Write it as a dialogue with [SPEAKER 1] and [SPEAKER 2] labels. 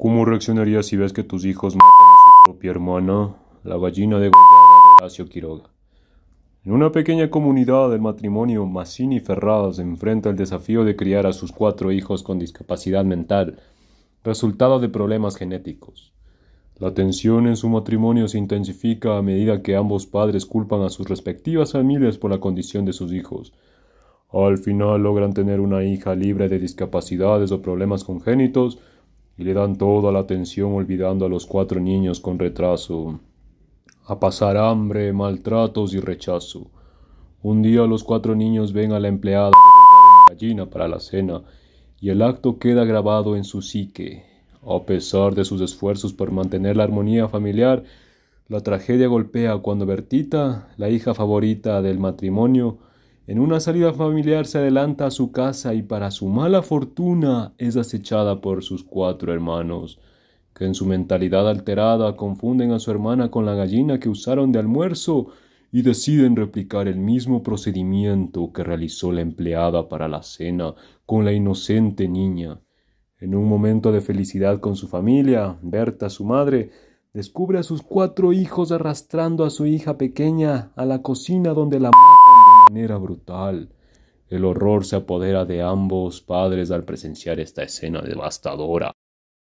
[SPEAKER 1] ¿Cómo reaccionarías si ves que tus hijos matan a su propia hermana, la gallina degollada de Horacio Quiroga? En una pequeña comunidad del matrimonio Massini se enfrenta el desafío de criar a sus cuatro hijos con discapacidad mental, resultado de problemas genéticos. La tensión en su matrimonio se intensifica a medida que ambos padres culpan a sus respectivas familias por la condición de sus hijos. Al final logran tener una hija libre de discapacidades o problemas congénitos, y le dan toda la atención olvidando a los cuatro niños con retraso, a pasar hambre, maltratos y rechazo. Un día los cuatro niños ven a la empleada de una gallina para la cena, y el acto queda grabado en su psique. A pesar de sus esfuerzos por mantener la armonía familiar, la tragedia golpea cuando Bertita, la hija favorita del matrimonio, en una salida familiar se adelanta a su casa y para su mala fortuna es acechada por sus cuatro hermanos, que en su mentalidad alterada confunden a su hermana con la gallina que usaron de almuerzo y deciden replicar el mismo procedimiento que realizó la empleada para la cena con la inocente niña. En un momento de felicidad con su familia, Berta, su madre, descubre a sus cuatro hijos arrastrando a su hija pequeña a la cocina donde la manera brutal. El horror se apodera de ambos padres al presenciar esta escena devastadora.